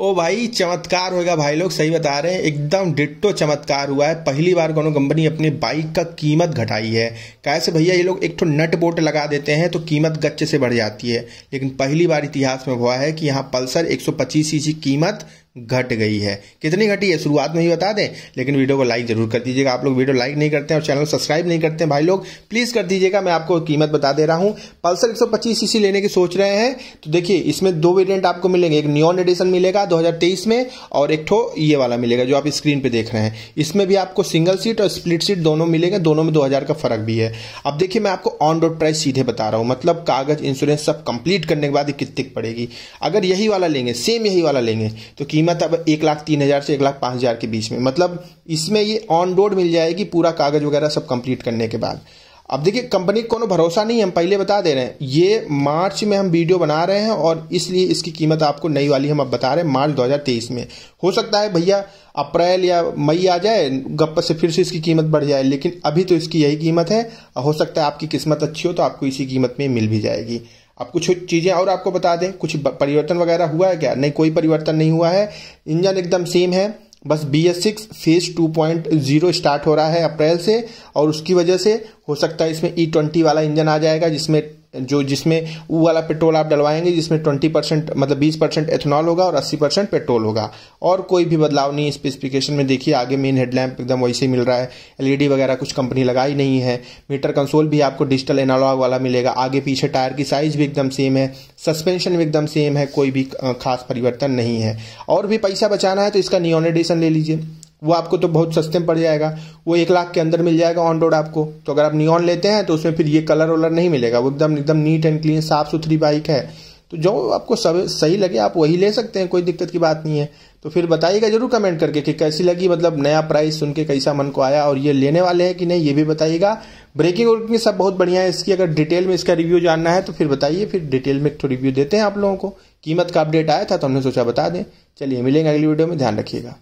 ओ भाई चमत्कार होगा भाई लोग सही बता रहे हैं एकदम डिट्टो चमत्कार हुआ है पहली बार कोनो कंपनी अपनी बाइक का कीमत घटाई है कैसे भैया ये लोग एक तो नट बोल्ट लगा देते हैं तो कीमत गच्चे से बढ़ जाती है लेकिन पहली बार इतिहास में हुआ है कि यहाँ पल्सर 125 सीसी कीमत घट गई है कितनी घटी है शुरुआत में ही बता दें लेकिन वीडियो को लाइक जरूर कर दीजिएगा आप लोग वीडियो लाइक नहीं करते हैं और चैनल सब्सक्राइब नहीं करते हैं भाई लोग प्लीज़ कर दीजिएगा मैं आपको कीमत बता दे रहा हूँ पल्सर 125 सीसी लेने की सोच रहे हैं तो देखिए इसमें दो वेरियंट आपको मिलेंगे एक न्यून एडिशन मिलेगा दो में और एक ठो ये वाला मिलेगा जो आप स्क्रीन पर देख रहे हैं इसमें भी आपको सिंगल सीट और स्प्लिट सीट दोनों मिलेंगे दोनों में दो का फर्क भी है अब देखिए मैं आपको ऑन रोड प्राइस सीधे बता रहा हूँ मतलब कागज इंश्योरेंस सब कंप्लीट करने के बाद कितनी पड़ेगी अगर यही वाला लेंगे सेम यही वाला लेंगे तो कीमत कीमत अब एक लाख तीन हज़ार से एक लाख पाँच हज़ार के बीच में मतलब इसमें ये ऑन रोड मिल जाएगी पूरा कागज़ वगैरह सब कंप्लीट करने के बाद अब देखिए कंपनी को भरोसा नहीं हम पहले बता दे रहे हैं ये मार्च में हम वीडियो बना रहे हैं और इसलिए इसकी कीमत आपको नई वाली हम अब बता रहे हैं मार्च 2023 में हो सकता है भैया अप्रैल या मई आ जाए गप से फिर से इसकी कीमत बढ़ जाए लेकिन अभी तो इसकी यही कीमत है हो सकता है आपकी किस्मत अच्छी हो तो आपको इसी कीमत में मिल भी जाएगी अब कुछ चीज़ें और आपको बता दें कुछ परिवर्तन वगैरह हुआ है क्या नहीं कोई परिवर्तन नहीं हुआ है इंजन एकदम सेम है बस B S six phase two point zero start हो रहा है अप्रैल से और उसकी वजह से हो सकता है इसमें ई e ट्वेंटी वाला इंजन आ जाएगा जिसमें जो जिसमें वो वाला पेट्रोल आप डलवाएंगे जिसमें ट्वेंटी परसेंट मतलब बीस परसेंट एथेनॉल होगा और अस्सी परसेंट पेट्रोल होगा और कोई भी बदलाव नहीं स्पेसिफिकेशन में देखिए आगे मेन हेडलैम्प एकदम वैसे ही मिल रहा है एलईडी e वगैरह कुछ कंपनी लगाई नहीं है मीटर कंसोल भी आपको डिजिटल एनालॉग वाला मिलेगा आगे पीछे टायर की साइज भी एकदम सेम है सस्पेंशन भी एकदम सेम है कोई भी खास परिवर्तन नहीं है और भी पैसा बचाना है तो इसका नियोन एडिशन ले लीजिए वो आपको तो बहुत सस्ते में पड़ जाएगा वो एक लाख के अंदर मिल जाएगा ऑन रोड आपको तो अगर आप नियॉन लेते हैं तो उसमें फिर ये कलर वलर नहीं मिलेगा वो एकदम एकदम नीट एंड क्लीन साफ सुथरी बाइक है तो जो आपको सब सही लगे आप वही ले सकते हैं कोई दिक्कत की बात नहीं है तो फिर बताइएगा जरूर कमेंट करके कि कैसी लगी मतलब नया प्राइस सुन के कैसा मन को आया और ये लेने वाले हैं कि नहीं ये भी बताइएगा ब्रेकिंग और सब बहुत बढ़िया है इसकी अगर डिटेल में इसका रिव्यू जानना है तो फिर बताइए फिर डिटेल में तो रिव्यू देते हैं आप लोगों को कीमत का अपडेट आया था तो हमने सोचा बता दें चलिए मिलेंगे अगली वीडियो में ध्यान रखिएगा